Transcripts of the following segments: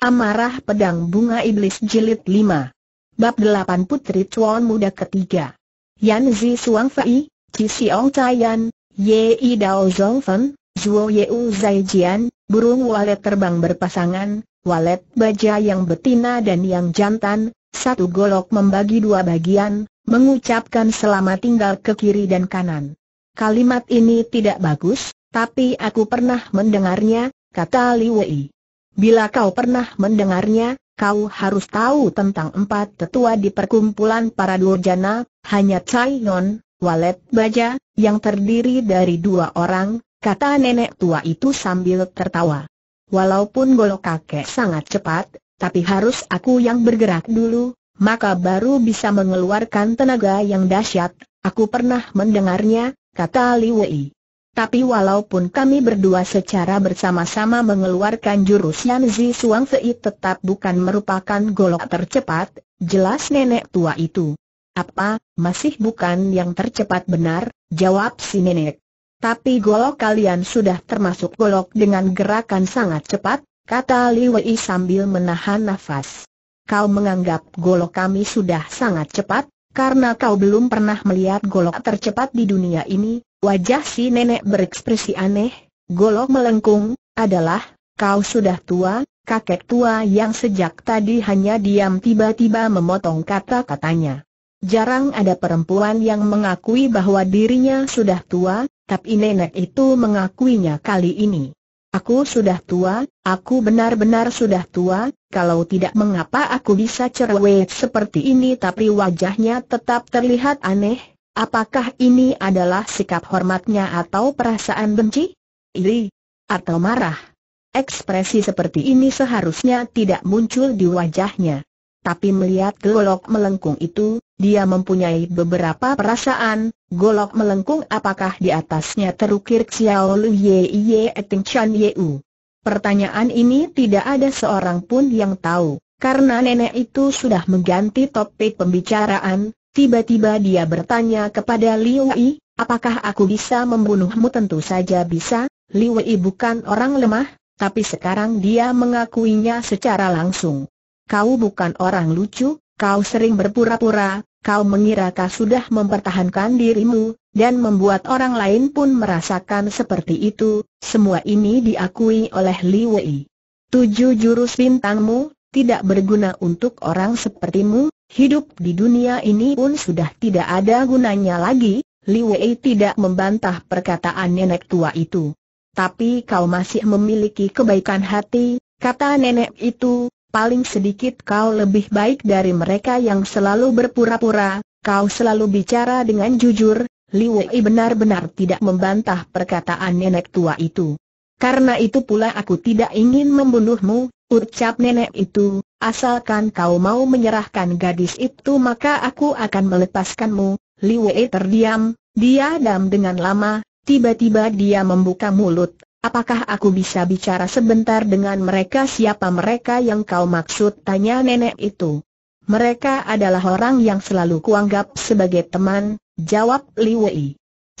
Amarah Pedang Bunga Iblis Jilid 5 Bab 8 Putri Tuan Muda Ketiga Yan Zi Suang Fei, Ji Siong Yan, Ye I Dao Zong Fen, Ye U Zai Jian, burung walet terbang berpasangan, walet baja yang betina dan yang jantan, satu golok membagi dua bagian, mengucapkan selamat tinggal ke kiri dan kanan. Kalimat ini tidak bagus, tapi aku pernah mendengarnya, kata Li Wei. Bila kau pernah mendengarnya, kau harus tahu tentang empat tetua di perkumpulan para durjana, hanya Cai Cayon, Walet Baja, yang terdiri dari dua orang, kata nenek tua itu sambil tertawa. Walaupun golok kakek sangat cepat, tapi harus aku yang bergerak dulu, maka baru bisa mengeluarkan tenaga yang dahsyat. Aku pernah mendengarnya, kata Li Wei. Tapi walaupun kami berdua secara bersama-sama mengeluarkan jurus Yanzi Suang Fei tetap bukan merupakan golok tercepat, jelas nenek tua itu. Apa, masih bukan yang tercepat benar, jawab si nenek. Tapi golok kalian sudah termasuk golok dengan gerakan sangat cepat, kata Li Wei sambil menahan nafas. Kau menganggap golok kami sudah sangat cepat, karena kau belum pernah melihat golok tercepat di dunia ini, Wajah si nenek berekspresi aneh, golok melengkung, adalah, kau sudah tua, kakek tua yang sejak tadi hanya diam tiba-tiba memotong kata-katanya. Jarang ada perempuan yang mengakui bahwa dirinya sudah tua, tapi nenek itu mengakuinya kali ini. Aku sudah tua, aku benar-benar sudah tua, kalau tidak mengapa aku bisa cerewet seperti ini tapi wajahnya tetap terlihat aneh, Apakah ini adalah sikap hormatnya atau perasaan benci? Iri? Atau marah? Ekspresi seperti ini seharusnya tidak muncul di wajahnya. Tapi melihat golok melengkung itu, dia mempunyai beberapa perasaan, golok melengkung apakah di atasnya terukir Xiao Lu Ye Ye Eting Chan Ye U. Pertanyaan ini tidak ada seorang pun yang tahu, karena nenek itu sudah mengganti topik pembicaraan, Tiba-tiba dia bertanya kepada Liu Yi, apakah aku bisa membunuhmu tentu saja bisa, Liu Yi bukan orang lemah, tapi sekarang dia mengakuinya secara langsung. Kau bukan orang lucu, kau sering berpura-pura, kau mengira kau sudah mempertahankan dirimu, dan membuat orang lain pun merasakan seperti itu, semua ini diakui oleh Liu Yi. Tujuh jurus bintangmu, tidak berguna untuk orang sepertimu, Hidup di dunia ini pun sudah tidak ada gunanya lagi, Li Wei tidak membantah perkataan nenek tua itu. Tapi kau masih memiliki kebaikan hati, kata nenek itu, paling sedikit kau lebih baik dari mereka yang selalu berpura-pura, kau selalu bicara dengan jujur, Li Wei benar-benar tidak membantah perkataan nenek tua itu. Karena itu pula aku tidak ingin membunuhmu, ucap nenek itu, Asalkan kau mau menyerahkan gadis itu maka aku akan melepaskanmu. Li Wei terdiam, dia diam dengan lama, tiba-tiba dia membuka mulut. Apakah aku bisa bicara sebentar dengan mereka siapa mereka yang kau maksud tanya nenek itu? Mereka adalah orang yang selalu kuanggap sebagai teman, jawab Li Wei.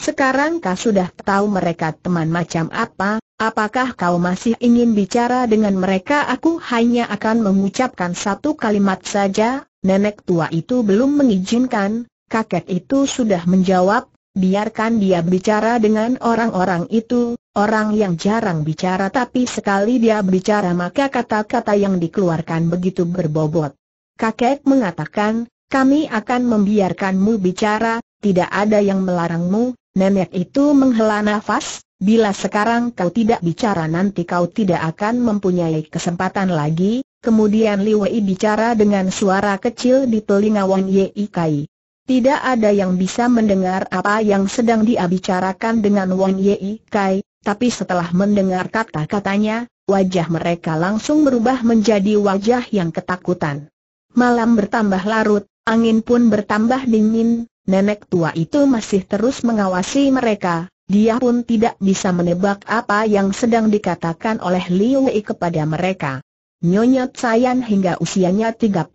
Sekarang kau sudah tahu mereka teman macam apa, Apakah kau masih ingin bicara dengan mereka? Aku hanya akan mengucapkan satu kalimat saja, nenek tua itu belum mengizinkan, kakek itu sudah menjawab, biarkan dia bicara dengan orang-orang itu, orang yang jarang bicara tapi sekali dia bicara maka kata-kata yang dikeluarkan begitu berbobot. Kakek mengatakan, kami akan membiarkanmu bicara, tidak ada yang melarangmu, nenek itu menghela nafas, Bila sekarang kau tidak bicara nanti kau tidak akan mempunyai kesempatan lagi, kemudian Li Wei bicara dengan suara kecil di telinga Wang Ye Kai. Tidak ada yang bisa mendengar apa yang sedang dia bicarakan dengan Wang Ye Kai, tapi setelah mendengar kata-katanya, wajah mereka langsung berubah menjadi wajah yang ketakutan. Malam bertambah larut, angin pun bertambah dingin, nenek tua itu masih terus mengawasi mereka, dia pun tidak bisa menebak apa yang sedang dikatakan oleh Liu Wei kepada mereka. Nyonya Tsayan hingga usianya 35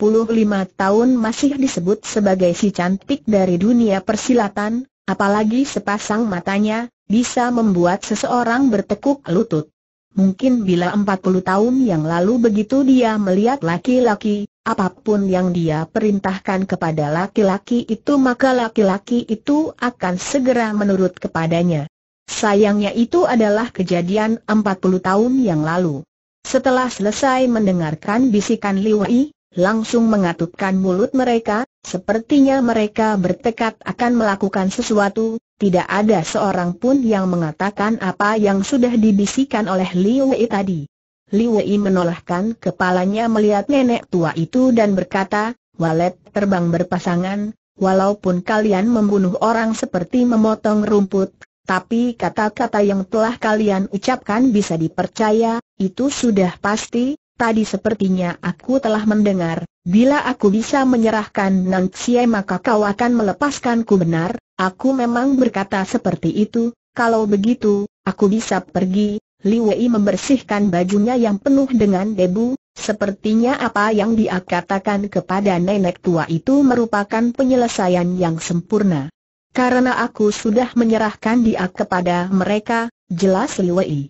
tahun masih disebut sebagai si cantik dari dunia persilatan, apalagi sepasang matanya, bisa membuat seseorang bertekuk lutut. Mungkin bila 40 tahun yang lalu begitu dia melihat laki-laki, Apapun yang dia perintahkan kepada laki-laki itu maka laki-laki itu akan segera menurut kepadanya. Sayangnya itu adalah kejadian 40 tahun yang lalu. Setelah selesai mendengarkan bisikan Liwei, langsung mengatupkan mulut mereka, sepertinya mereka bertekad akan melakukan sesuatu, tidak ada seorang pun yang mengatakan apa yang sudah dibisikan oleh Liwei tadi. Li Wei menolakkan kepalanya melihat nenek tua itu dan berkata, Walet terbang berpasangan, walaupun kalian membunuh orang seperti memotong rumput, tapi kata-kata yang telah kalian ucapkan bisa dipercaya, itu sudah pasti, Tadi sepertinya aku telah mendengar, bila aku bisa menyerahkan Nang Xie maka kau akan melepaskanku benar, aku memang berkata seperti itu, kalau begitu, aku bisa pergi, Li Wei membersihkan bajunya yang penuh dengan debu, sepertinya apa yang dia katakan kepada nenek tua itu merupakan penyelesaian yang sempurna. Karena aku sudah menyerahkan dia kepada mereka, jelas Li Wei.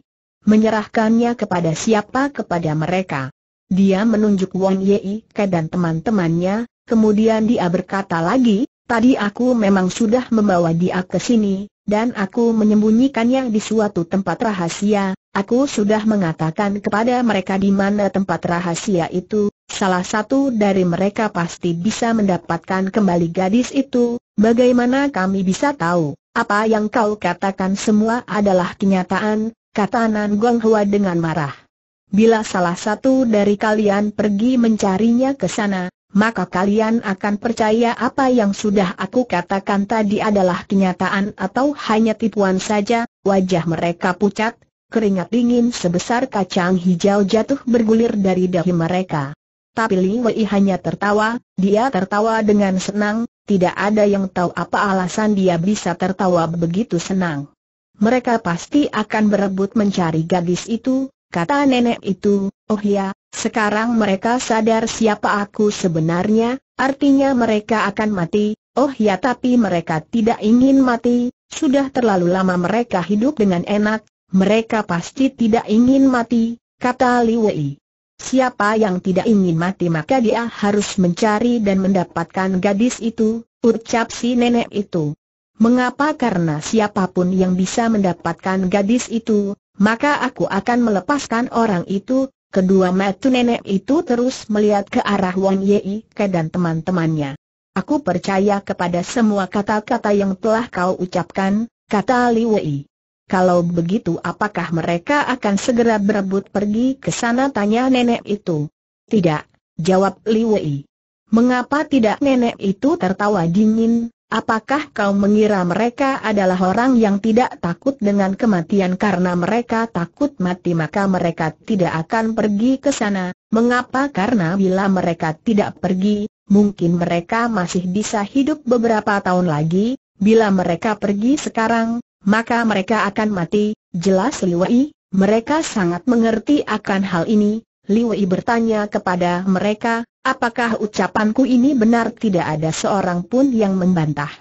Menyerahkannya kepada siapa kepada mereka. Dia menunjuk Wang Yei Ke dan teman-temannya, kemudian dia berkata lagi, tadi aku memang sudah membawa dia ke sini, dan aku menyembunyikannya di suatu tempat rahasia. Aku sudah mengatakan kepada mereka di mana tempat rahasia itu, salah satu dari mereka pasti bisa mendapatkan kembali gadis itu. Bagaimana kami bisa tahu? Apa yang kau katakan semua adalah kenyataan, kata Nan Gong Hua dengan marah. Bila salah satu dari kalian pergi mencarinya ke sana, maka kalian akan percaya apa yang sudah aku katakan tadi adalah kenyataan atau hanya tipuan saja, wajah mereka pucat, keringat dingin sebesar kacang hijau jatuh bergulir dari dahi mereka. Tapi Li Wei hanya tertawa, dia tertawa dengan senang, tidak ada yang tahu apa alasan dia bisa tertawa begitu senang. Mereka pasti akan berebut mencari gadis itu, kata nenek itu, oh ya, sekarang mereka sadar siapa aku sebenarnya, artinya mereka akan mati, oh ya tapi mereka tidak ingin mati, sudah terlalu lama mereka hidup dengan enak, mereka pasti tidak ingin mati, kata Li Wei. Siapa yang tidak ingin mati maka dia harus mencari dan mendapatkan gadis itu, ucap si nenek itu. Mengapa karena siapapun yang bisa mendapatkan gadis itu, maka aku akan melepaskan orang itu, Kedua metu nenek itu terus melihat ke arah Wang Yei Ke dan teman-temannya. Aku percaya kepada semua kata-kata yang telah kau ucapkan, kata Li Wei. Kalau begitu apakah mereka akan segera berebut pergi ke sana tanya nenek itu? Tidak, jawab Li Wei. Mengapa tidak nenek itu tertawa dingin, Apakah kau mengira mereka adalah orang yang tidak takut dengan kematian karena mereka takut mati maka mereka tidak akan pergi ke sana? Mengapa? Karena bila mereka tidak pergi, mungkin mereka masih bisa hidup beberapa tahun lagi. Bila mereka pergi sekarang, maka mereka akan mati. Jelas Liwai, mereka sangat mengerti akan hal ini, Liwei bertanya kepada mereka, apakah ucapanku ini benar tidak ada seorang pun yang membantah.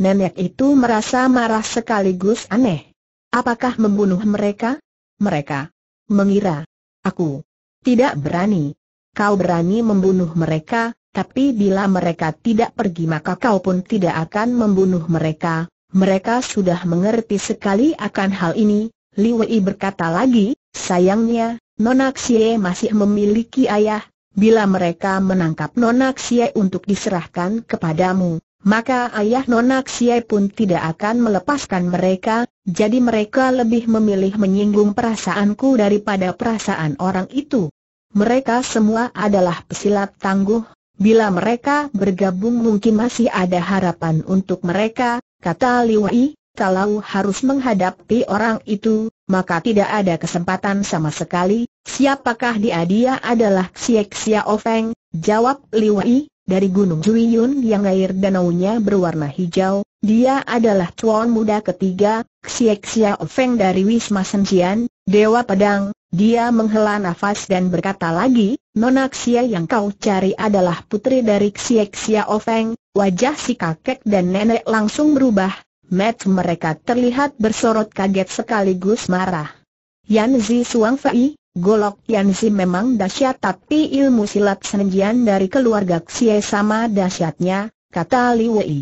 Nenek itu merasa marah sekaligus aneh. Apakah membunuh mereka? Mereka mengira. Aku tidak berani. Kau berani membunuh mereka, tapi bila mereka tidak pergi maka kau pun tidak akan membunuh mereka. Mereka sudah mengerti sekali akan hal ini. Liwei berkata lagi, sayangnya Nonaxie masih memiliki ayah, bila mereka menangkap Nonaxie untuk diserahkan kepadamu, maka ayah Nonaxie pun tidak akan melepaskan mereka, jadi mereka lebih memilih menyinggung perasaanku daripada perasaan orang itu. Mereka semua adalah pesilat tangguh, bila mereka bergabung mungkin masih ada harapan untuk mereka, kata Liwai, kalau harus menghadapi orang itu, maka tidak ada kesempatan sama sekali, siapakah dia dia adalah Xiek Xia Ofeng, jawab Wei dari Gunung Zuiyun yang air danau nya berwarna hijau, dia adalah tuan muda ketiga, Xiek Xia Ofeng dari Wisma Senjian, Dewa Pedang, dia menghela nafas dan berkata lagi, Nona Xia yang kau cari adalah putri dari Xiek Xia Ofeng, wajah si kakek dan nenek langsung berubah, Mat mereka terlihat bersorot kaget sekaligus marah. Yan Zi Suang Fei, golok Yan Zi memang dahsyat tapi ilmu silat senjian dari keluarga Xie sama dahsyatnya, kata Li Wei.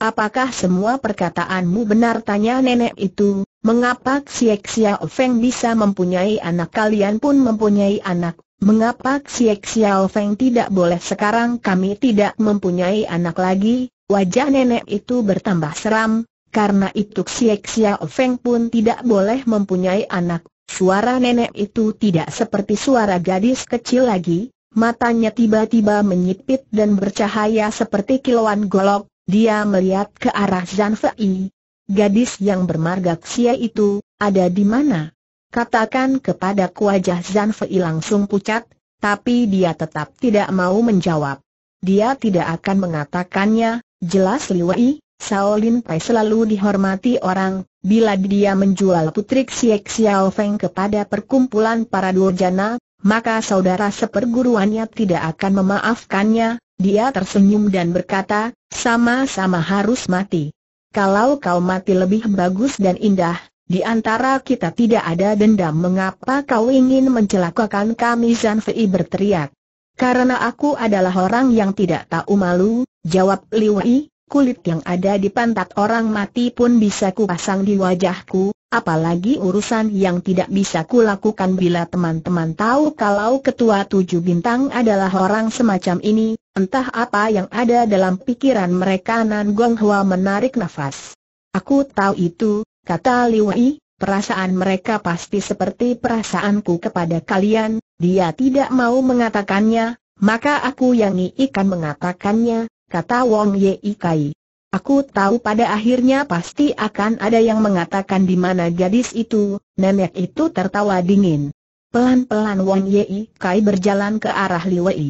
Apakah semua perkataanmu benar tanya nenek itu, mengapa Xie Xia Feng bisa mempunyai anak kalian pun mempunyai anak, mengapa Xie Xia Feng tidak boleh sekarang kami tidak mempunyai anak lagi, Wajah nenek itu bertambah seram, karena itu Xiek Xiao Feng pun tidak boleh mempunyai anak. Suara nenek itu tidak seperti suara gadis kecil lagi, matanya tiba-tiba menyipit dan bercahaya seperti kilauan golok, dia melihat ke arah Zhan Fei. Gadis yang bermarga Xie itu, ada di mana? Katakan kepada wajah Zhan Fei langsung pucat, tapi dia tetap tidak mau menjawab. Dia tidak akan mengatakannya, jelas Liwei, Shaolin Pai selalu dihormati orang, bila dia menjual putri Xiek Xiao Feng kepada perkumpulan para durjana, maka saudara seperguruannya tidak akan memaafkannya, dia tersenyum dan berkata, sama-sama harus mati. Kalau kau mati lebih bagus dan indah, di antara kita tidak ada dendam mengapa kau ingin mencelakakan kami Zan Fei berteriak. Karena aku adalah orang yang tidak tahu malu, jawab Li Wei kulit yang ada di pantat orang mati pun bisa kupasang di wajahku, apalagi urusan yang tidak bisa kulakukan bila teman-teman tahu kalau ketua tujuh bintang adalah orang semacam ini, entah apa yang ada dalam pikiran mereka Nan Gong Hua menarik nafas. Aku tahu itu, kata Wei. perasaan mereka pasti seperti perasaanku kepada kalian, dia tidak mau mengatakannya, maka aku yang ikan mengatakannya, kata Wong Yi Kai. Aku tahu pada akhirnya pasti akan ada yang mengatakan di mana gadis itu, nenek itu tertawa dingin. Pelan-pelan Wong Yi Kai berjalan ke arah Li Wei.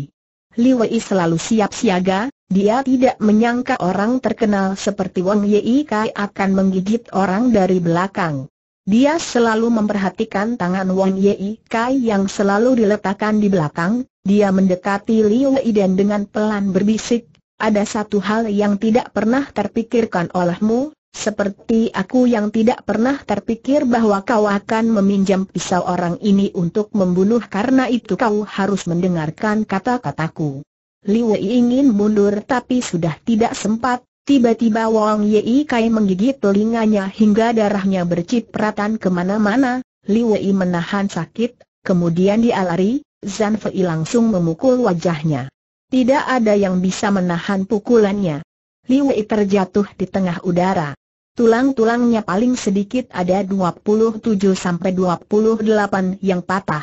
Li Wei selalu siap siaga, dia tidak menyangka orang terkenal seperti Wong Yi Kai akan menggigit orang dari belakang. Dia selalu memperhatikan tangan Wong Yi Kai yang selalu diletakkan di belakang, dia mendekati Li Wei dan dengan pelan berbisik, ada satu hal yang tidak pernah terpikirkan olehmu, seperti aku yang tidak pernah terpikir bahwa kau akan meminjam pisau orang ini untuk membunuh karena itu kau harus mendengarkan kata-kataku. Li Wei ingin mundur tapi sudah tidak sempat, tiba-tiba Wang Yei Kai menggigit telinganya hingga darahnya bercipratan kemana-mana, Li Wei menahan sakit, kemudian dia lari, Zan Fei langsung memukul wajahnya. Tidak ada yang bisa menahan pukulannya. Li Wei terjatuh di tengah udara. Tulang-tulangnya paling sedikit ada 27 sampai 28 yang patah.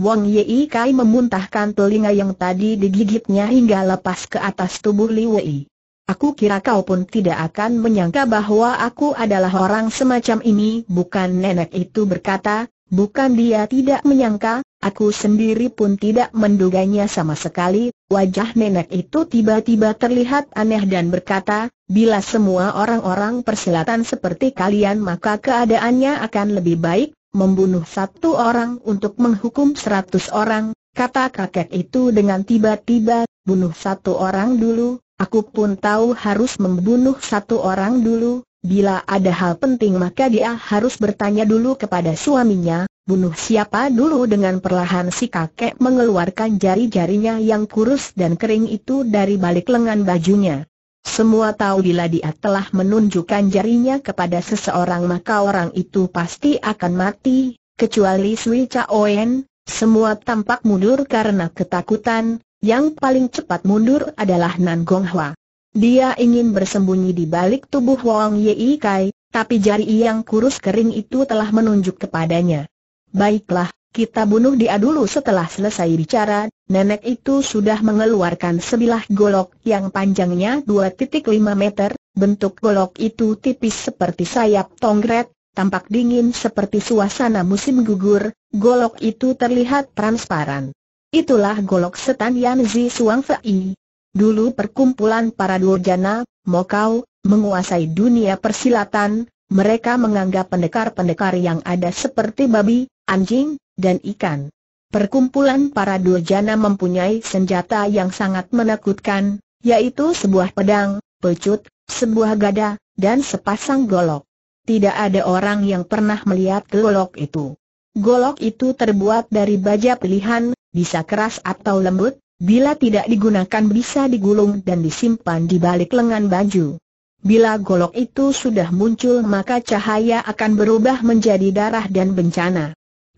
Wang Yi Kai memuntahkan telinga yang tadi digigitnya hingga lepas ke atas tubuh Li Wei. Aku kira kau pun tidak akan menyangka bahwa aku adalah orang semacam ini, bukan nenek itu berkata, bukan dia tidak menyangka, Aku sendiri pun tidak menduganya sama sekali, wajah nenek itu tiba-tiba terlihat aneh dan berkata, bila semua orang-orang persilatan seperti kalian maka keadaannya akan lebih baik, membunuh satu orang untuk menghukum seratus orang, kata kakek itu dengan tiba-tiba, bunuh satu orang dulu, aku pun tahu harus membunuh satu orang dulu, bila ada hal penting maka dia harus bertanya dulu kepada suaminya, bunuh siapa dulu dengan perlahan si kakek mengeluarkan jari-jarinya yang kurus dan kering itu dari balik lengan bajunya. Semua tahu bila dia telah menunjukkan jarinya kepada seseorang maka orang itu pasti akan mati, kecuali Sui Chaoen, semua tampak mundur karena ketakutan, yang paling cepat mundur adalah Nan Gong Hwa. Dia ingin bersembunyi di balik tubuh Wang Yei Kai, tapi jari yang kurus kering itu telah menunjuk kepadanya. Baiklah, kita bunuh dia dulu setelah selesai bicara, nenek itu sudah mengeluarkan sebilah golok yang panjangnya 2.5 meter, bentuk golok itu tipis seperti sayap tongret, tampak dingin seperti suasana musim gugur, golok itu terlihat transparan. Itulah golok setan Yan Zi Suang Fei. Dulu perkumpulan para durjana, Mokau, menguasai dunia persilatan, mereka menganggap pendekar-pendekar yang ada seperti babi, anjing, dan ikan. Perkumpulan para durjana mempunyai senjata yang sangat menakutkan, yaitu sebuah pedang, pecut, sebuah gada, dan sepasang golok. Tidak ada orang yang pernah melihat golok itu. Golok itu terbuat dari baja pilihan, bisa keras atau lembut, bila tidak digunakan bisa digulung dan disimpan di balik lengan baju. Bila golok itu sudah muncul maka cahaya akan berubah menjadi darah dan bencana.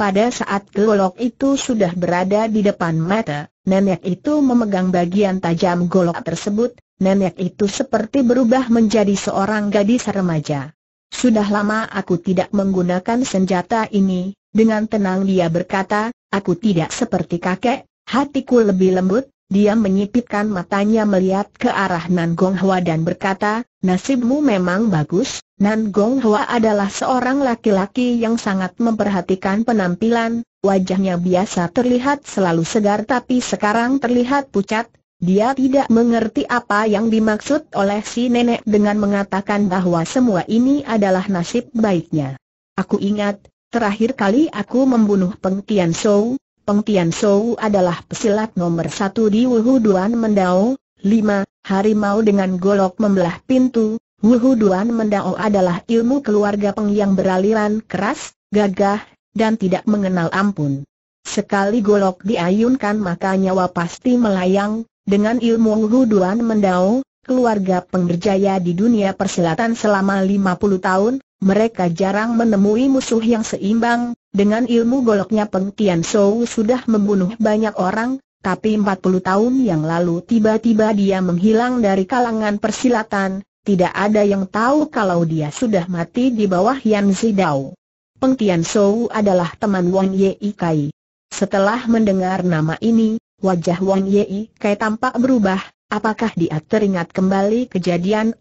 Pada saat golok itu sudah berada di depan mata, nenek itu memegang bagian tajam golok tersebut, nenek itu seperti berubah menjadi seorang gadis remaja. Sudah lama aku tidak menggunakan senjata ini, dengan tenang dia berkata, aku tidak seperti kakek, hatiku lebih lembut, dia menyipitkan matanya melihat ke arah Nan Gong Hua dan berkata, nasibmu memang bagus, Nan Gong Hua adalah seorang laki-laki yang sangat memperhatikan penampilan, wajahnya biasa terlihat selalu segar tapi sekarang terlihat pucat, dia tidak mengerti apa yang dimaksud oleh si nenek dengan mengatakan bahwa semua ini adalah nasib baiknya. Aku ingat, terakhir kali aku membunuh Peng Tian Shou, Peng Tian Sou adalah pesilat nomor satu di Wu Hu Duan Mendao, 5, harimau dengan golok membelah pintu, Wu Hu Duan Mendao adalah ilmu keluarga Peng yang beraliran keras, gagah, dan tidak mengenal ampun. Sekali golok diayunkan maka nyawa pasti melayang, dengan ilmu Wuhu Duan Mendao, keluarga Peng berjaya di dunia persilatan selama 50 tahun, mereka jarang menemui musuh yang seimbang, dengan ilmu goloknya Peng Tian Shou sudah membunuh banyak orang, tapi 40 tahun yang lalu tiba-tiba dia menghilang dari kalangan persilatan, tidak ada yang tahu kalau dia sudah mati di bawah Yan Zidao. Peng Tian Shou adalah teman Wang Ye Kai. Setelah mendengar nama ini, wajah Wang Ye Kai tampak berubah, apakah dia teringat kembali kejadian 40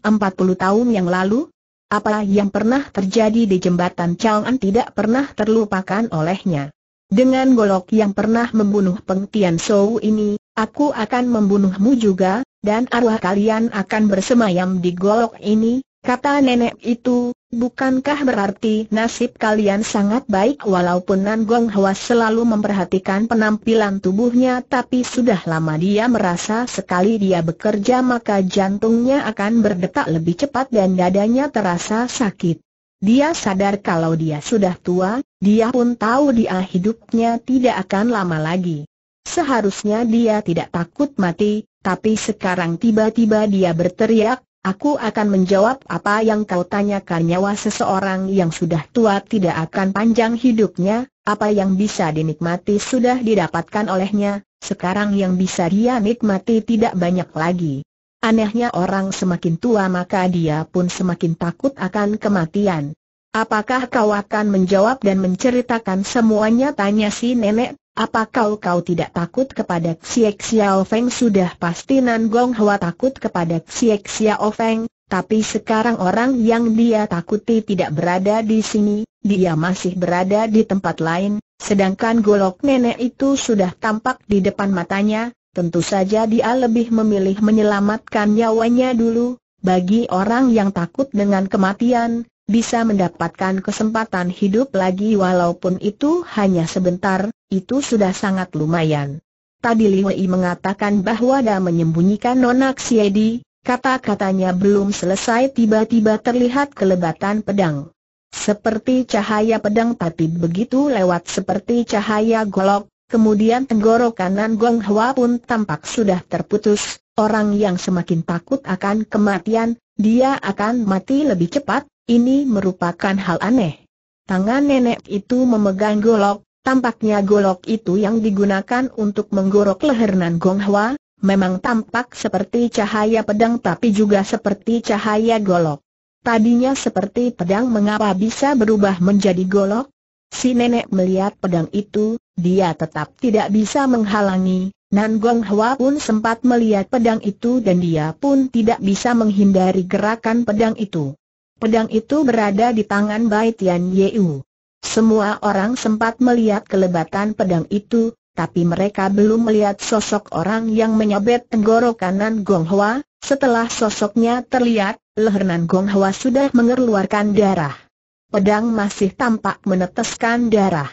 tahun yang lalu? Apa yang pernah terjadi di jembatan Chang'an tidak pernah terlupakan olehnya. Dengan golok yang pernah membunuh Peng Tian Shou ini, aku akan membunuhmu juga, dan arwah kalian akan bersemayam di golok ini, kata nenek itu, Bukankah berarti nasib kalian sangat baik walaupun Nan Gong Hwa selalu memperhatikan penampilan tubuhnya tapi sudah lama dia merasa sekali dia bekerja maka jantungnya akan berdetak lebih cepat dan dadanya terasa sakit. Dia sadar kalau dia sudah tua, dia pun tahu dia hidupnya tidak akan lama lagi. Seharusnya dia tidak takut mati, tapi sekarang tiba-tiba dia berteriak, Aku akan menjawab apa yang kau tanyakan nyawa seseorang yang sudah tua tidak akan panjang hidupnya, apa yang bisa dinikmati sudah didapatkan olehnya, sekarang yang bisa dia nikmati tidak banyak lagi. Anehnya orang semakin tua maka dia pun semakin takut akan kematian. Apakah kau akan menjawab dan menceritakan semuanya tanya si nenek apa kau kau tidak takut kepada Xiek Xiao Feng? Sudah pasti Nan Gong Hua takut kepada Xiek Xiao Feng, tapi sekarang orang yang dia takuti tidak berada di sini, dia masih berada di tempat lain, sedangkan golok nenek itu sudah tampak di depan matanya, tentu saja dia lebih memilih menyelamatkan nyawanya dulu. Bagi orang yang takut dengan kematian, bisa mendapatkan kesempatan hidup lagi walaupun itu hanya sebentar, itu sudah sangat lumayan. Tadi Wei mengatakan bahwa dia menyembunyikan Nona Xiedi, kata-katanya belum selesai tiba-tiba terlihat kelebatan pedang. Seperti cahaya pedang tapi begitu lewat seperti cahaya golok, kemudian tenggorok kanan Gong Hwa pun tampak sudah terputus, orang yang semakin takut akan kematian, dia akan mati lebih cepat, ini merupakan hal aneh. Tangan nenek itu memegang golok, tampaknya golok itu yang digunakan untuk menggorok leher Nan Gong Hwa, memang tampak seperti cahaya pedang tapi juga seperti cahaya golok. Tadinya seperti pedang mengapa bisa berubah menjadi golok? Si nenek melihat pedang itu, dia tetap tidak bisa menghalangi, Nan Gong Hwa pun sempat melihat pedang itu dan dia pun tidak bisa menghindari gerakan pedang itu. Pedang itu berada di tangan Bai Tian Yeu. Semua orang sempat melihat kelebatan pedang itu, tapi mereka belum melihat sosok orang yang menyabet tenggorokan Gong Hua. Setelah sosoknya terlihat, lehernan Gong Hua sudah mengeluarkan darah. Pedang masih tampak meneteskan darah.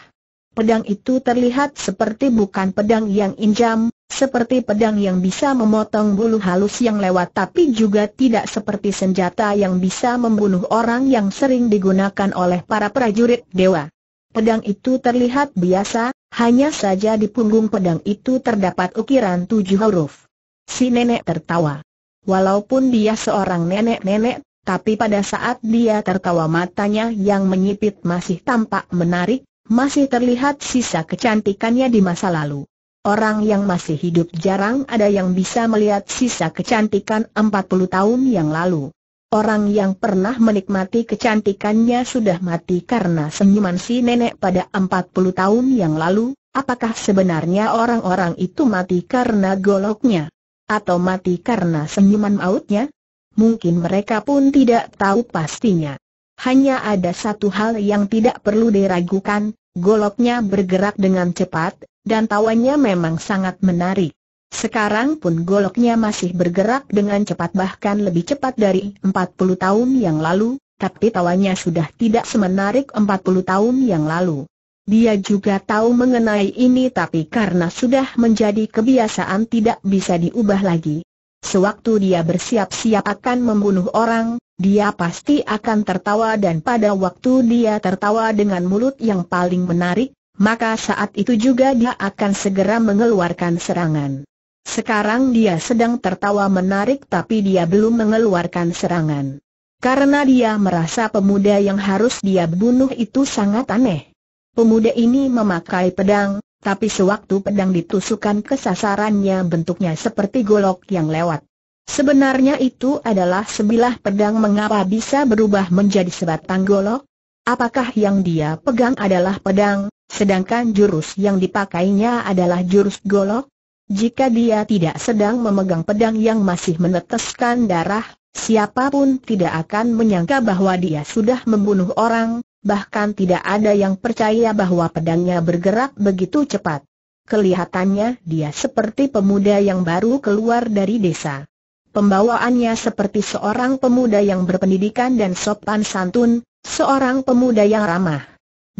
Pedang itu terlihat seperti bukan pedang yang injam, seperti pedang yang bisa memotong bulu halus yang lewat tapi juga tidak seperti senjata yang bisa membunuh orang yang sering digunakan oleh para prajurit dewa. Pedang itu terlihat biasa, hanya saja di punggung pedang itu terdapat ukiran tujuh huruf. Si nenek tertawa. Walaupun dia seorang nenek-nenek, tapi pada saat dia tertawa matanya yang menyipit masih tampak menarik, masih terlihat sisa kecantikannya di masa lalu. Orang yang masih hidup jarang ada yang bisa melihat sisa kecantikan 40 tahun yang lalu. Orang yang pernah menikmati kecantikannya sudah mati karena senyuman si nenek pada 40 tahun yang lalu, apakah sebenarnya orang-orang itu mati karena goloknya? Atau mati karena senyuman mautnya? Mungkin mereka pun tidak tahu pastinya. Hanya ada satu hal yang tidak perlu diragukan, goloknya bergerak dengan cepat, dan tawanya memang sangat menarik. Sekarang pun goloknya masih bergerak dengan cepat bahkan lebih cepat dari 40 tahun yang lalu, tapi tawanya sudah tidak semenarik 40 tahun yang lalu. Dia juga tahu mengenai ini tapi karena sudah menjadi kebiasaan tidak bisa diubah lagi. Sewaktu dia bersiap-siap akan membunuh orang, dia pasti akan tertawa dan pada waktu dia tertawa dengan mulut yang paling menarik, maka saat itu juga dia akan segera mengeluarkan serangan. Sekarang dia sedang tertawa menarik tapi dia belum mengeluarkan serangan. Karena dia merasa pemuda yang harus dia bunuh itu sangat aneh. Pemuda ini memakai pedang, tapi sewaktu pedang ditusukkan ke sasarannya bentuknya seperti golok yang lewat. Sebenarnya itu adalah sebilah pedang mengapa bisa berubah menjadi sebatang golok? Apakah yang dia pegang adalah pedang, sedangkan jurus yang dipakainya adalah jurus golok. Jika dia tidak sedang memegang pedang yang masih meneteskan darah, siapapun tidak akan menyangka bahwa dia sudah membunuh orang, bahkan tidak ada yang percaya bahwa pedangnya bergerak begitu cepat. Kelihatannya dia seperti pemuda yang baru keluar dari desa. Pembawaannya seperti seorang pemuda yang berpendidikan dan sopan santun, seorang pemuda yang ramah.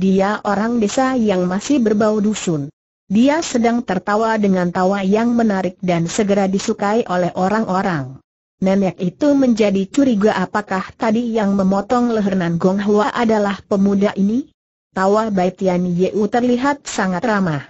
Dia orang desa yang masih berbau dusun. Dia sedang tertawa dengan tawa yang menarik dan segera disukai oleh orang-orang. Nenek itu menjadi curiga apakah tadi yang memotong leher Nan Gong Hua adalah pemuda ini? Tawa Baitian Yeu terlihat sangat ramah.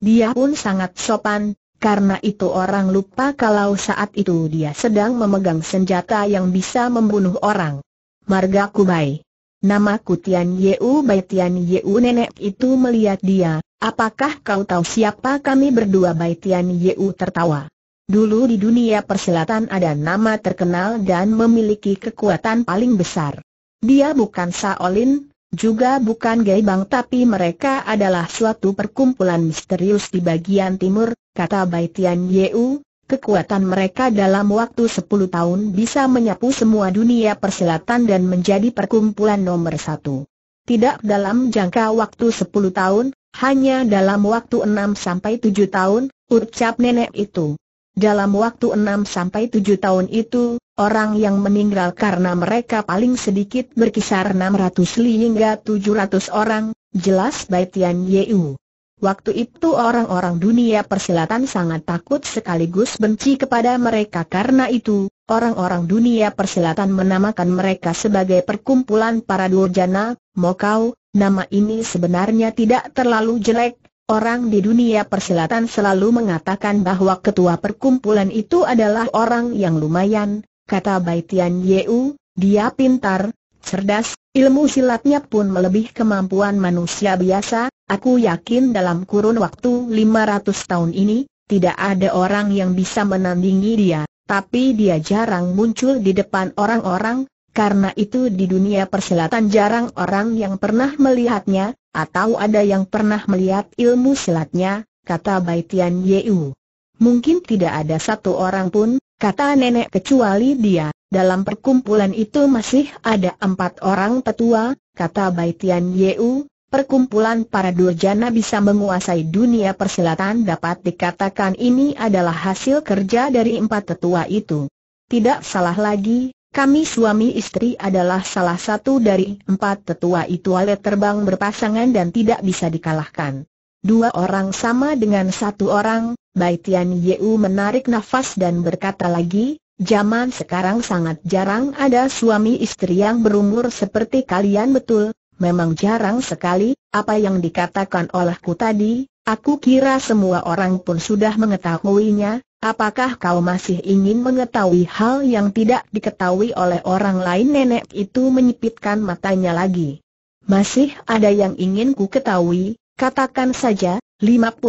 Dia pun sangat sopan, karena itu orang lupa kalau saat itu dia sedang memegang senjata yang bisa membunuh orang. Marga Kubai Namaku Tian Yeu Bai Tian Yeu nenek itu melihat dia, apakah kau tahu siapa kami berdua Bai Tian Yeu tertawa. Dulu di dunia perselatan ada nama terkenal dan memiliki kekuatan paling besar. Dia bukan Saolin, juga bukan Geibang, tapi mereka adalah suatu perkumpulan misterius di bagian timur, kata Baitian Yeu, Kekuatan mereka dalam waktu sepuluh tahun bisa menyapu semua dunia perselatan dan menjadi perkumpulan nomor satu. Tidak dalam jangka waktu sepuluh tahun, hanya dalam waktu enam sampai tujuh tahun, ucap nenek itu. Dalam waktu enam sampai tujuh tahun itu, orang yang meninggal karena mereka paling sedikit berkisar 600 li hingga 700 orang, jelas Baitian Yeu. Waktu itu orang-orang dunia persilatan sangat takut sekaligus benci kepada mereka karena itu, orang-orang dunia persilatan menamakan mereka sebagai perkumpulan para durjana, mokau, nama ini sebenarnya tidak terlalu jelek, Orang di dunia persilatan selalu mengatakan bahwa ketua perkumpulan itu adalah orang yang lumayan, kata Bai Tian Yeu, dia pintar, cerdas, ilmu silatnya pun melebihi kemampuan manusia biasa, Aku yakin dalam kurun waktu 500 tahun ini, tidak ada orang yang bisa menandingi dia, tapi dia jarang muncul di depan orang-orang, karena itu di dunia persilatan jarang orang yang pernah melihatnya, atau ada yang pernah melihat ilmu silatnya, kata Baitian Yeu. Mungkin tidak ada satu orang pun, kata nenek kecuali dia, dalam perkumpulan itu masih ada empat orang petua, kata Baitian Yeu, Perkumpulan para durjana bisa menguasai dunia perselatan dapat dikatakan ini adalah hasil kerja dari empat tetua itu. Tidak salah lagi, kami suami istri adalah salah satu dari empat tetua itu oleh terbang berpasangan dan tidak bisa dikalahkan. Dua orang sama dengan satu orang, Bai Tian Yeu menarik nafas dan berkata lagi, zaman sekarang sangat jarang ada suami istri yang berumur seperti kalian betul, memang jarang sekali, apa yang dikatakan olehku tadi, aku kira semua orang pun sudah mengetahuinya, apakah kau masih ingin mengetahui hal yang tidak diketahui oleh orang lain nenek itu menyipitkan matanya lagi. Masih ada yang ingin ku ketahui, katakan saja, 54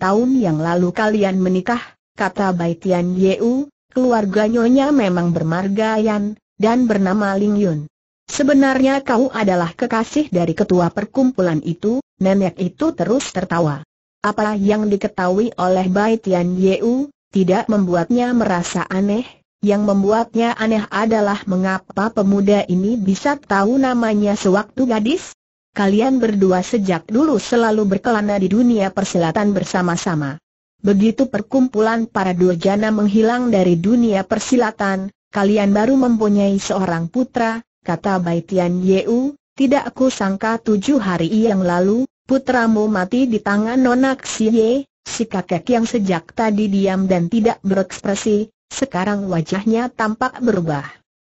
tahun yang lalu kalian menikah, kata Baitian Yeu, Keluarganya nyonya memang Yan dan bernama Ling Yun. Sebenarnya kau adalah kekasih dari ketua perkumpulan itu, nenek itu terus tertawa. Apa yang diketahui oleh Bai Tian Yeu, tidak membuatnya merasa aneh, yang membuatnya aneh adalah mengapa pemuda ini bisa tahu namanya sewaktu gadis? Kalian berdua sejak dulu selalu berkelana di dunia persilatan bersama-sama. Begitu perkumpulan para durjana menghilang dari dunia persilatan, kalian baru mempunyai seorang putra, kata Bai Tian Yeu, tidak aku sangka tujuh hari yang lalu, putramu mati di tangan si Ye, si kakek yang sejak tadi diam dan tidak berekspresi, sekarang wajahnya tampak berubah.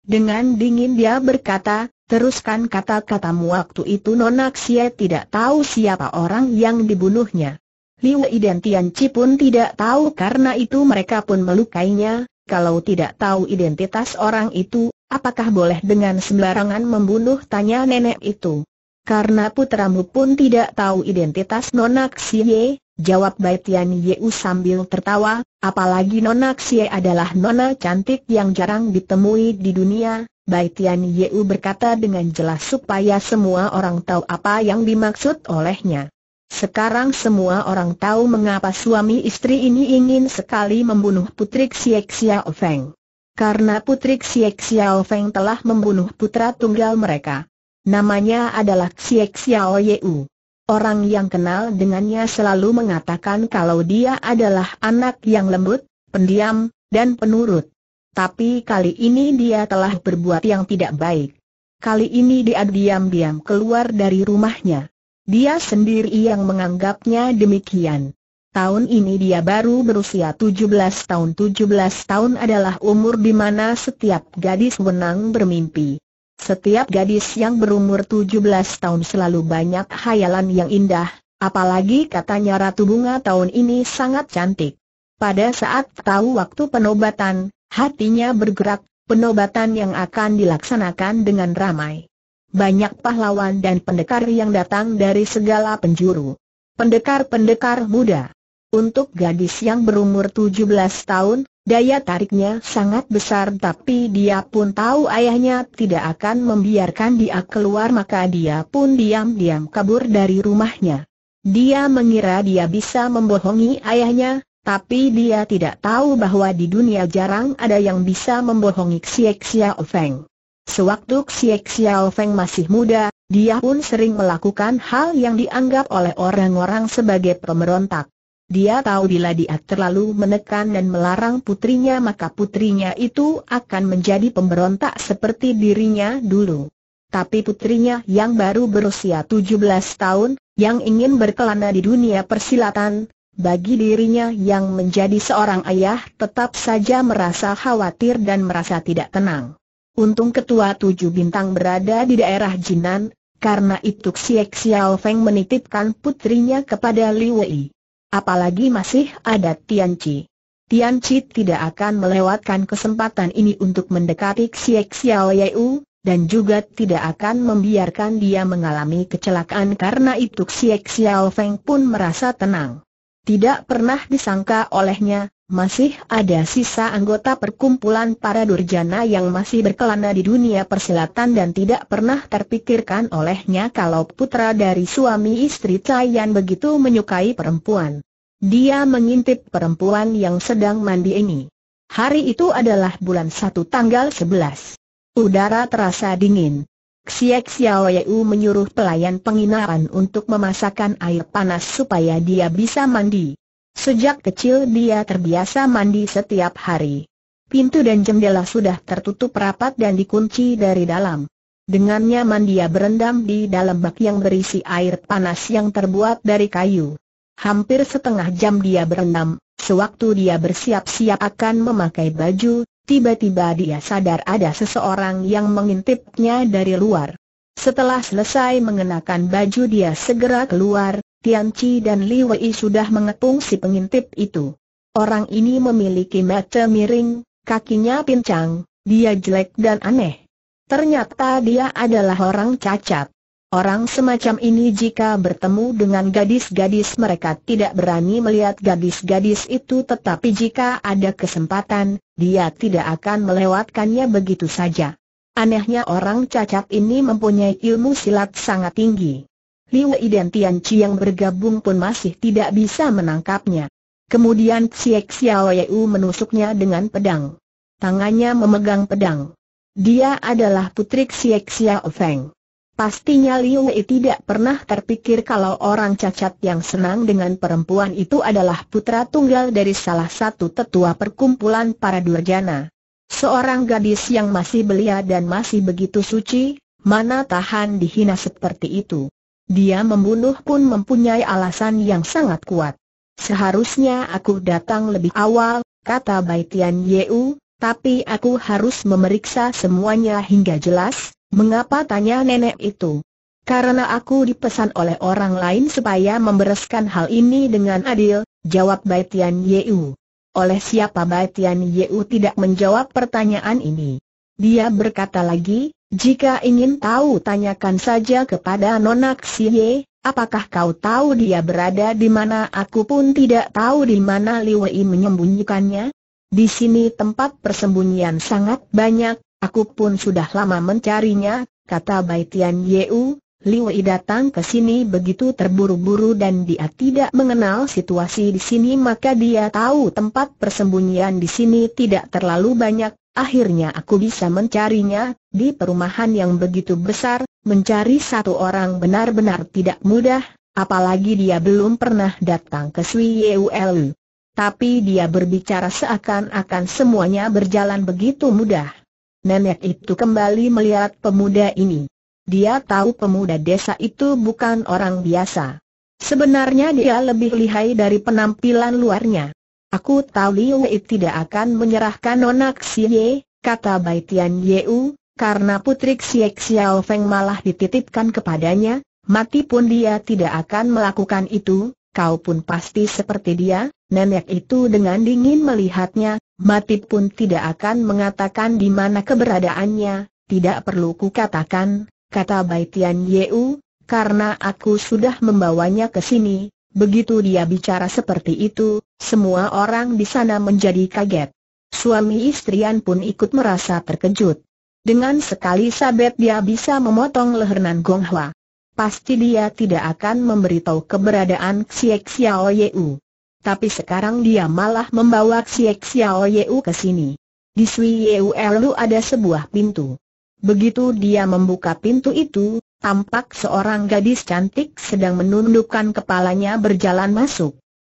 Dengan dingin dia berkata, teruskan kata-katamu waktu itu Nona Xie tidak tahu siapa orang yang dibunuhnya. Liu Wei dan Tian Chi pun tidak tahu karena itu mereka pun melukainya, kalau tidak tahu identitas orang itu, apakah boleh dengan sembarangan membunuh tanya nenek itu? Karena putramu pun tidak tahu identitas Nona Xie, jawab Bai Tian Yeu sambil tertawa, apalagi Nona Xie adalah nona cantik yang jarang ditemui di dunia, Bai Tian Yeu berkata dengan jelas supaya semua orang tahu apa yang dimaksud olehnya. Sekarang semua orang tahu mengapa suami istri ini ingin sekali membunuh putri Xie Xia Feng karena Putri Xiek Xiao Feng telah membunuh putra tunggal mereka. Namanya adalah Xiek Xiao Yeu. Orang yang kenal dengannya selalu mengatakan kalau dia adalah anak yang lembut, pendiam, dan penurut. Tapi kali ini dia telah berbuat yang tidak baik. Kali ini dia diam-diam keluar dari rumahnya. Dia sendiri yang menganggapnya demikian. Tahun ini dia baru berusia 17 tahun 17 tahun adalah umur di mana setiap gadis menang bermimpi Setiap gadis yang berumur 17 tahun selalu banyak khayalan yang indah Apalagi katanya Ratu Bunga tahun ini sangat cantik Pada saat tahu waktu penobatan, hatinya bergerak Penobatan yang akan dilaksanakan dengan ramai Banyak pahlawan dan pendekar yang datang dari segala penjuru Pendekar-pendekar muda untuk gadis yang berumur 17 tahun, daya tariknya sangat besar tapi dia pun tahu ayahnya tidak akan membiarkan dia keluar maka dia pun diam-diam kabur dari rumahnya. Dia mengira dia bisa membohongi ayahnya, tapi dia tidak tahu bahwa di dunia jarang ada yang bisa membohongi Xiek Xiao Feng. Sewaktu Xiek Xiao Feng masih muda, dia pun sering melakukan hal yang dianggap oleh orang-orang sebagai pemberontak. Dia tahu bila dia terlalu menekan dan melarang putrinya maka putrinya itu akan menjadi pemberontak seperti dirinya dulu. Tapi putrinya yang baru berusia 17 tahun, yang ingin berkelana di dunia persilatan, bagi dirinya yang menjadi seorang ayah tetap saja merasa khawatir dan merasa tidak tenang. Untung ketua tujuh bintang berada di daerah Jinan, karena itu Xie Xiao Feng menitipkan putrinya kepada Li Wei. Apalagi masih ada Tian Chi. Tian Chi tidak akan melewatkan kesempatan ini untuk mendekati Xiek Xiao Yeu, dan juga tidak akan membiarkan dia mengalami kecelakaan karena itu Xiek Xiao Feng pun merasa tenang. Tidak pernah disangka olehnya, masih ada sisa anggota perkumpulan para durjana yang masih berkelana di dunia persilatan dan tidak pernah terpikirkan olehnya kalau putra dari suami istri Tayan begitu menyukai perempuan. Dia mengintip perempuan yang sedang mandi ini. Hari itu adalah bulan satu tanggal 11. Udara terasa dingin. Xiek Xiao Yu menyuruh pelayan penginapan untuk memasakkan air panas supaya dia bisa mandi. Sejak kecil dia terbiasa mandi setiap hari. Pintu dan jendela sudah tertutup rapat dan dikunci dari dalam. Dengan nyaman dia berendam di dalam bak yang berisi air panas yang terbuat dari kayu. Hampir setengah jam dia berendam, sewaktu dia bersiap-siap akan memakai baju, tiba-tiba dia sadar ada seseorang yang mengintipnya dari luar. Setelah selesai mengenakan baju dia segera keluar, Tian Chi dan Li Wei sudah mengepung si pengintip itu. Orang ini memiliki mata miring, kakinya pincang, dia jelek dan aneh. Ternyata dia adalah orang cacat. Orang semacam ini jika bertemu dengan gadis-gadis mereka tidak berani melihat gadis-gadis itu tetapi jika ada kesempatan, dia tidak akan melewatkannya begitu saja. Anehnya orang cacat ini mempunyai ilmu silat sangat tinggi. Liu dan Tian Chi yang bergabung pun masih tidak bisa menangkapnya. Kemudian Xie Xiao menusuknya dengan pedang. Tangannya memegang pedang. Dia adalah putri Xie Xiaofeng. Pastinya Liu Wei tidak pernah terpikir kalau orang cacat yang senang dengan perempuan itu adalah putra tunggal dari salah satu tetua perkumpulan para durjana. Seorang gadis yang masih belia dan masih begitu suci, mana tahan dihina seperti itu. Dia membunuh pun mempunyai alasan yang sangat kuat. Seharusnya aku datang lebih awal, kata Baitian Yeu, tapi aku harus memeriksa semuanya hingga jelas, mengapa tanya nenek itu. Karena aku dipesan oleh orang lain supaya membereskan hal ini dengan adil, jawab Baitian Yeu. Oleh siapa Baitian Yeu tidak menjawab pertanyaan ini. Dia berkata lagi, jika ingin tahu tanyakan saja kepada Nona Xie, apakah kau tahu dia berada di mana aku pun tidak tahu di mana Liwei menyembunyikannya? Di sini tempat persembunyian sangat banyak, aku pun sudah lama mencarinya, kata Baitian Yeu, Wei datang ke sini begitu terburu-buru dan dia tidak mengenal situasi di sini maka dia tahu tempat persembunyian di sini tidak terlalu banyak. Akhirnya aku bisa mencarinya, di perumahan yang begitu besar, mencari satu orang benar-benar tidak mudah, apalagi dia belum pernah datang ke Sui Yeul. Tapi dia berbicara seakan-akan semuanya berjalan begitu mudah. Nenek itu kembali melihat pemuda ini. Dia tahu pemuda desa itu bukan orang biasa. Sebenarnya dia lebih lihai dari penampilan luarnya. Aku tahu Liu Wei tidak akan menyerahkan Nona Xie, kata Bai Tian Yeu, karena putri Xie Xiao Feng malah dititipkan kepadanya, mati pun dia tidak akan melakukan itu, kau pun pasti seperti dia, nenek itu dengan dingin melihatnya, mati pun tidak akan mengatakan di mana keberadaannya, tidak perlu kukatakan, kata Bai Tian Yeu, karena aku sudah membawanya ke sini. Begitu dia bicara seperti itu, semua orang di sana menjadi kaget. Suami istrian pun ikut merasa terkejut. Dengan sekali sabet dia bisa memotong leher Nan Hua. Pasti dia tidak akan memberitahu keberadaan Xiek Xiao Yeu. Tapi sekarang dia malah membawa Xiek Xiao Yeu ke sini. Di Sui Yeu Erlu ada sebuah pintu. Begitu dia membuka pintu itu, tampak seorang gadis cantik sedang menundukkan kepalanya berjalan masuk.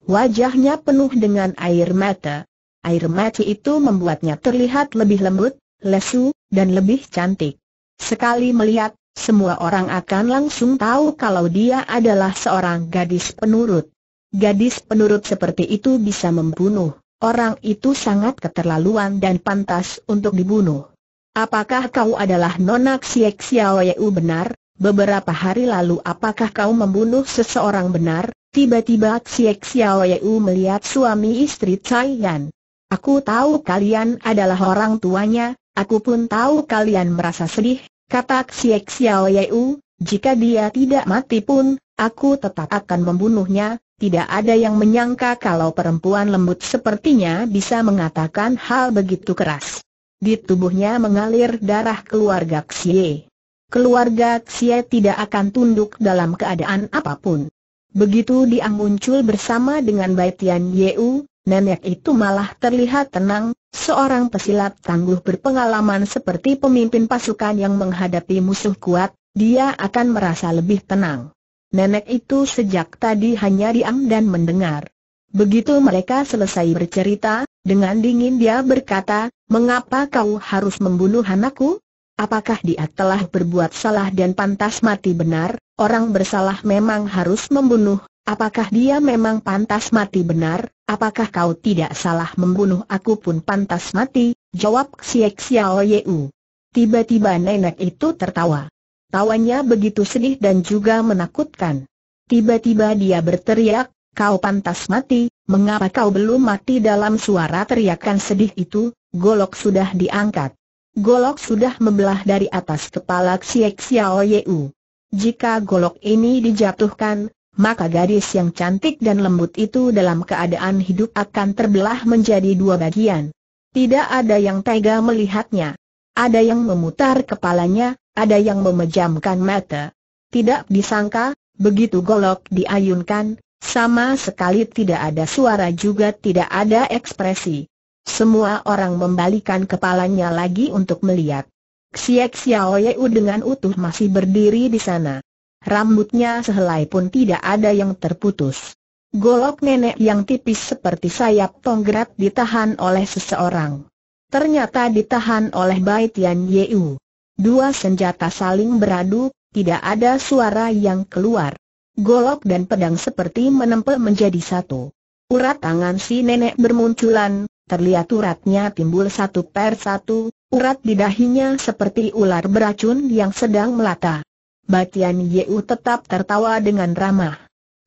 Wajahnya penuh dengan air mata. Air mata itu membuatnya terlihat lebih lembut, lesu, dan lebih cantik. Sekali melihat, semua orang akan langsung tahu kalau dia adalah seorang gadis penurut. Gadis penurut seperti itu bisa membunuh, orang itu sangat keterlaluan dan pantas untuk dibunuh. Apakah kau adalah Nona Xiek Xiaoyu benar? Beberapa hari lalu apakah kau membunuh seseorang benar? Tiba-tiba Xiek Xiaoyu melihat suami istri Cai Yan. Aku tahu kalian adalah orang tuanya, aku pun tahu kalian merasa sedih, kata Xiek Xiaoyu, jika dia tidak mati pun, aku tetap akan membunuhnya, tidak ada yang menyangka kalau perempuan lembut sepertinya bisa mengatakan hal begitu keras. Di tubuhnya mengalir darah keluarga Xie. Keluarga Xie tidak akan tunduk dalam keadaan apapun. Begitu dia muncul bersama dengan Bai Tian Yeu, nenek itu malah terlihat tenang, seorang pesilat tangguh berpengalaman seperti pemimpin pasukan yang menghadapi musuh kuat, dia akan merasa lebih tenang. Nenek itu sejak tadi hanya diam dan mendengar. Begitu mereka selesai bercerita, dengan dingin dia berkata, mengapa kau harus membunuh anakku? Apakah dia telah berbuat salah dan pantas mati benar? Orang bersalah memang harus membunuh. Apakah dia memang pantas mati benar? Apakah kau tidak salah membunuh aku pun pantas mati? Jawab Xiek Xiao Yeu. Tiba-tiba nenek itu tertawa. Tawanya begitu sedih dan juga menakutkan. Tiba-tiba dia berteriak, Kau pantas mati, mengapa kau belum mati dalam suara teriakan sedih itu, golok sudah diangkat. Golok sudah membelah dari atas kepala Xiek Xiao Yeu. Jika golok ini dijatuhkan, maka gadis yang cantik dan lembut itu dalam keadaan hidup akan terbelah menjadi dua bagian. Tidak ada yang tega melihatnya. Ada yang memutar kepalanya, ada yang memejamkan mata. Tidak disangka, begitu golok diayunkan, sama sekali tidak ada suara juga tidak ada ekspresi. Semua orang membalikan kepalanya lagi untuk melihat. Xiek Xiao Yeu dengan utuh masih berdiri di sana. Rambutnya sehelai pun tidak ada yang terputus. Golok nenek yang tipis seperti sayap tonggerat ditahan oleh seseorang. Ternyata ditahan oleh Bai Tian Yeu. Dua senjata saling beradu, tidak ada suara yang keluar golok dan pedang seperti menempel menjadi satu. Urat tangan si nenek bermunculan, terlihat uratnya timbul satu per satu, urat di dahinya seperti ular beracun yang sedang melata. Batian Yeu tetap tertawa dengan ramah.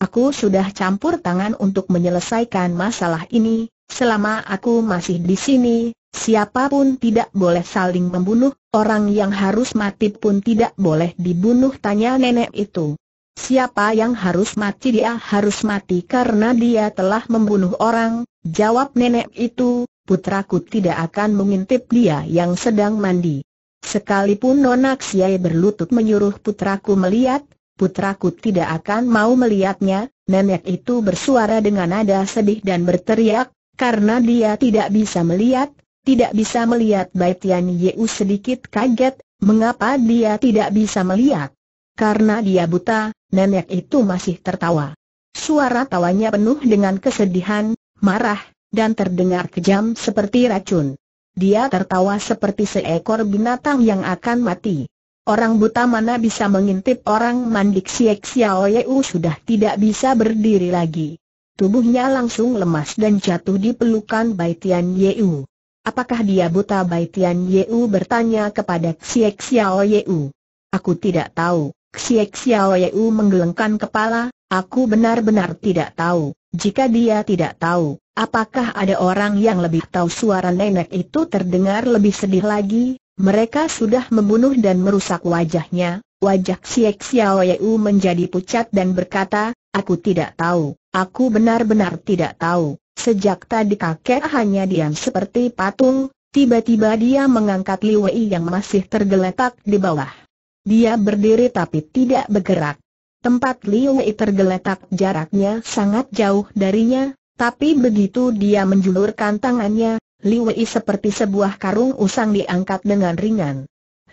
Aku sudah campur tangan untuk menyelesaikan masalah ini, selama aku masih di sini, siapapun tidak boleh saling membunuh, orang yang harus mati pun tidak boleh dibunuh tanya nenek itu. Siapa yang harus mati dia harus mati karena dia telah membunuh orang, jawab nenek itu, putraku tidak akan mengintip dia yang sedang mandi. Sekalipun Nona siai berlutut menyuruh putraku melihat, putraku tidak akan mau melihatnya, nenek itu bersuara dengan nada sedih dan berteriak, karena dia tidak bisa melihat, tidak bisa melihat Baitian Yeu sedikit kaget, mengapa dia tidak bisa melihat? Karena dia buta, nenek itu masih tertawa. Suara tawanya penuh dengan kesedihan, marah, dan terdengar kejam seperti racun. Dia tertawa seperti seekor binatang yang akan mati. Orang buta mana bisa mengintip orang mandik siek siaoyeu sudah tidak bisa berdiri lagi. Tubuhnya langsung lemas dan jatuh di pelukan Baitian Yeu. Apakah dia buta Baitian Yeu bertanya kepada Xiexiao Xiao Yeu. Aku tidak tahu. Xiek Xiao Yu menggelengkan kepala, aku benar-benar tidak tahu. Jika dia tidak tahu, apakah ada orang yang lebih tahu suara nenek itu terdengar lebih sedih lagi? Mereka sudah membunuh dan merusak wajahnya. Wajah Xiek Xiao Yu menjadi pucat dan berkata, aku tidak tahu, aku benar-benar tidak tahu. Sejak tadi kakek hanya diam seperti patung, Tiba-tiba dia mengangkat Liwei yang masih tergeletak di bawah. Dia berdiri tapi tidak bergerak. Tempat Liu Wei tergeletak jaraknya sangat jauh darinya, tapi begitu dia menjulurkan tangannya, Liu Wei seperti sebuah karung usang diangkat dengan ringan.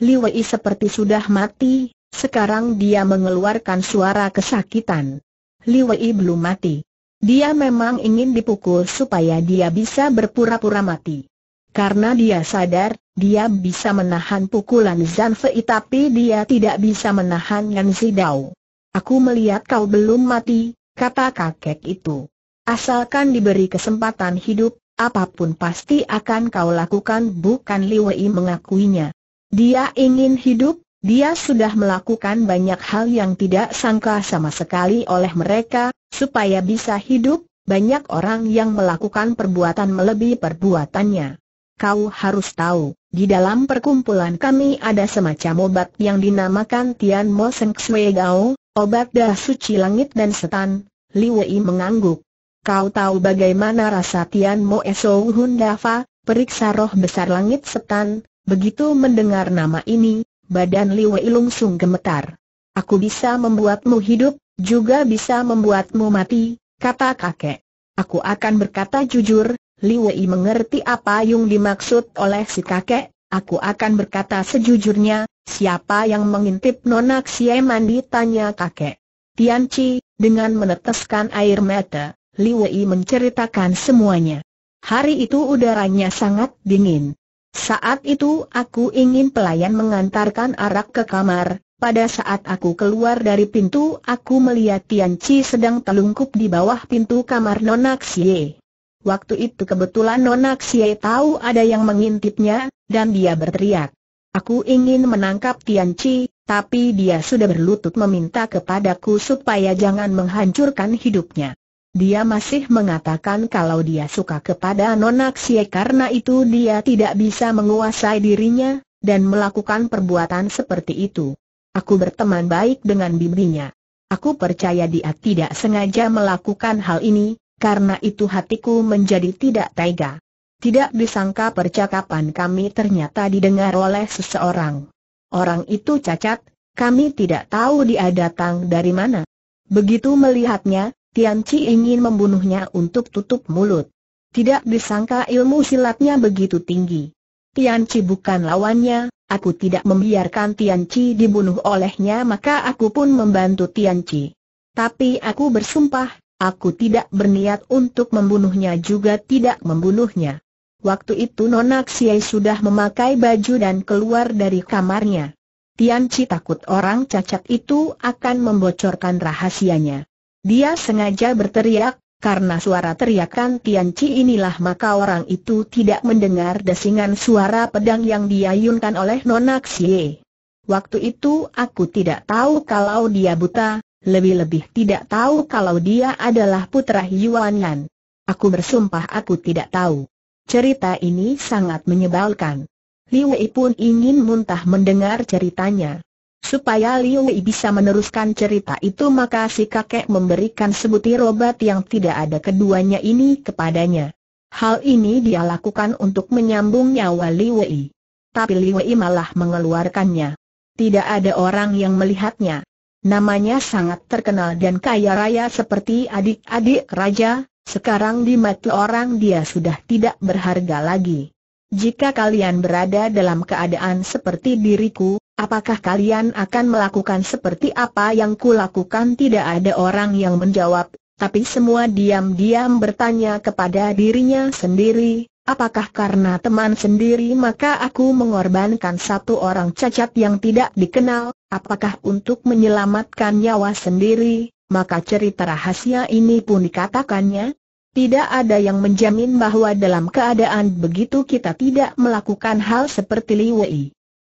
Liu Wei seperti sudah mati, sekarang dia mengeluarkan suara kesakitan. Liu Wei belum mati. Dia memang ingin dipukul supaya dia bisa berpura-pura mati. Karena dia sadar, dia bisa menahan pukulan Zan Fei tapi dia tidak bisa menahan Yan Zidao. Aku melihat kau belum mati, kata kakek itu. Asalkan diberi kesempatan hidup, apapun pasti akan kau lakukan bukan Li Wei mengakuinya. Dia ingin hidup, dia sudah melakukan banyak hal yang tidak sangka sama sekali oleh mereka, supaya bisa hidup, banyak orang yang melakukan perbuatan melebihi perbuatannya kau harus tahu, di dalam perkumpulan kami ada semacam obat yang dinamakan Tian Mo Seng Xue Gao, obat dah suci langit dan setan, Li Wei mengangguk. Kau tahu bagaimana rasa Tian Mo Esou Hun Dafa, periksa roh besar langit setan, begitu mendengar nama ini, badan Li Wei lungsung gemetar. Aku bisa membuatmu hidup, juga bisa membuatmu mati, kata kakek. Aku akan berkata jujur, Li Wei mengerti apa yang dimaksud oleh si kakek, aku akan berkata sejujurnya, siapa yang mengintip Nona Xie mandi tanya kakek. Tian Chi, dengan meneteskan air mata, Li Wei menceritakan semuanya. Hari itu udaranya sangat dingin. Saat itu aku ingin pelayan mengantarkan arak ke kamar, pada saat aku keluar dari pintu aku melihat Tian Chi sedang telungkup di bawah pintu kamar Nona Xie. Waktu itu kebetulan Nona Xie tahu ada yang mengintipnya, dan dia berteriak. Aku ingin menangkap Tian Chi, tapi dia sudah berlutut meminta kepadaku supaya jangan menghancurkan hidupnya. Dia masih mengatakan kalau dia suka kepada Nona Xie karena itu dia tidak bisa menguasai dirinya, dan melakukan perbuatan seperti itu. Aku berteman baik dengan bibinya. Aku percaya dia tidak sengaja melakukan hal ini, karena itu hatiku menjadi tidak tega. Tidak disangka percakapan kami ternyata didengar oleh seseorang. Orang itu cacat, kami tidak tahu dia datang dari mana. Begitu melihatnya, Tian Chi ingin membunuhnya untuk tutup mulut. Tidak disangka ilmu silatnya begitu tinggi. Tian Chi bukan lawannya, aku tidak membiarkan Tian Chi dibunuh olehnya maka aku pun membantu Tian Chi. Tapi aku bersumpah, Aku tidak berniat untuk membunuhnya juga tidak membunuhnya. Waktu itu Nona Xie sudah memakai baju dan keluar dari kamarnya. Tian Chi takut orang cacat itu akan membocorkan rahasianya. Dia sengaja berteriak, karena suara teriakan Tian Chi inilah maka orang itu tidak mendengar desingan suara pedang yang diayunkan oleh Nona Xie. Waktu itu aku tidak tahu kalau dia buta, lebih-lebih tidak tahu kalau dia adalah putra Yuan Aku bersumpah aku tidak tahu. Cerita ini sangat menyebalkan. Liu Wei pun ingin muntah mendengar ceritanya. Supaya Liu Wei bisa meneruskan cerita itu maka si kakek memberikan sebutir obat yang tidak ada keduanya ini kepadanya. Hal ini dia lakukan untuk menyambung nyawa Liu Wei. Tapi Liu Wei malah mengeluarkannya. Tidak ada orang yang melihatnya. Namanya sangat terkenal dan kaya raya seperti adik-adik raja, sekarang di mata orang dia sudah tidak berharga lagi. Jika kalian berada dalam keadaan seperti diriku, apakah kalian akan melakukan seperti apa yang kulakukan? Tidak ada orang yang menjawab, tapi semua diam-diam bertanya kepada dirinya sendiri, Apakah karena teman sendiri maka aku mengorbankan satu orang cacat yang tidak dikenal? Apakah untuk menyelamatkan nyawa sendiri, maka cerita rahasia ini pun dikatakannya? Tidak ada yang menjamin bahwa dalam keadaan begitu kita tidak melakukan hal seperti Li Wei.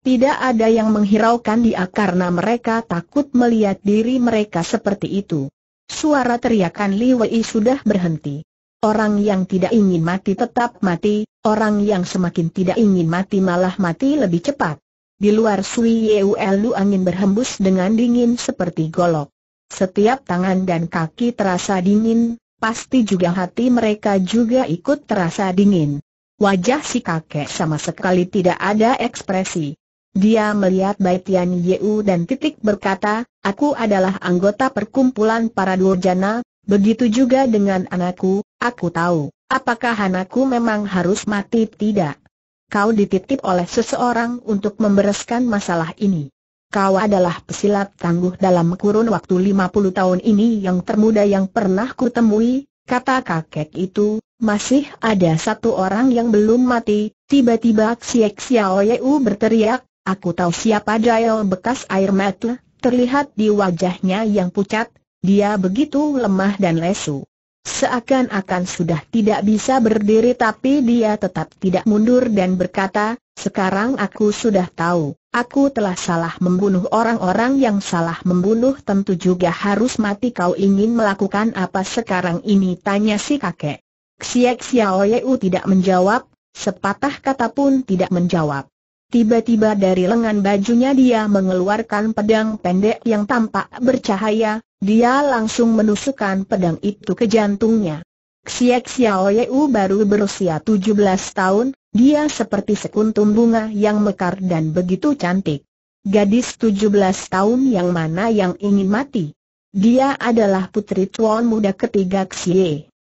Tidak ada yang menghiraukan dia karena mereka takut melihat diri mereka seperti itu. Suara teriakan Li Wei sudah berhenti. Orang yang tidak ingin mati tetap mati, orang yang semakin tidak ingin mati malah mati lebih cepat. Di luar Sui Yeu Elu angin berhembus dengan dingin seperti golok. Setiap tangan dan kaki terasa dingin, pasti juga hati mereka juga ikut terasa dingin. Wajah si kakek sama sekali tidak ada ekspresi. Dia melihat Bai Tian Yeu dan titik berkata, aku adalah anggota perkumpulan para durjana, Begitu juga dengan anakku, aku tahu, apakah anakku memang harus mati tidak? Kau dititip oleh seseorang untuk membereskan masalah ini. Kau adalah pesilat tangguh dalam kurun waktu 50 tahun ini yang termuda yang pernah kutemui, kata kakek itu, masih ada satu orang yang belum mati, tiba-tiba Xiek Xiao Yeu berteriak, aku tahu siapa Jael bekas air mata, terlihat di wajahnya yang pucat, dia begitu lemah dan lesu. Seakan-akan sudah tidak bisa berdiri tapi dia tetap tidak mundur dan berkata, sekarang aku sudah tahu, aku telah salah membunuh orang-orang yang salah membunuh tentu juga harus mati kau ingin melakukan apa sekarang ini tanya si kakek. Xiek Xiaoyeu tidak menjawab, sepatah kata pun tidak menjawab. Tiba-tiba dari lengan bajunya dia mengeluarkan pedang pendek yang tampak bercahaya, dia langsung menusukkan pedang itu ke jantungnya. Xiek Xiao Yeu baru berusia 17 tahun, dia seperti sekuntum bunga yang mekar dan begitu cantik. Gadis 17 tahun yang mana yang ingin mati. Dia adalah putri tuan muda ketiga Xie.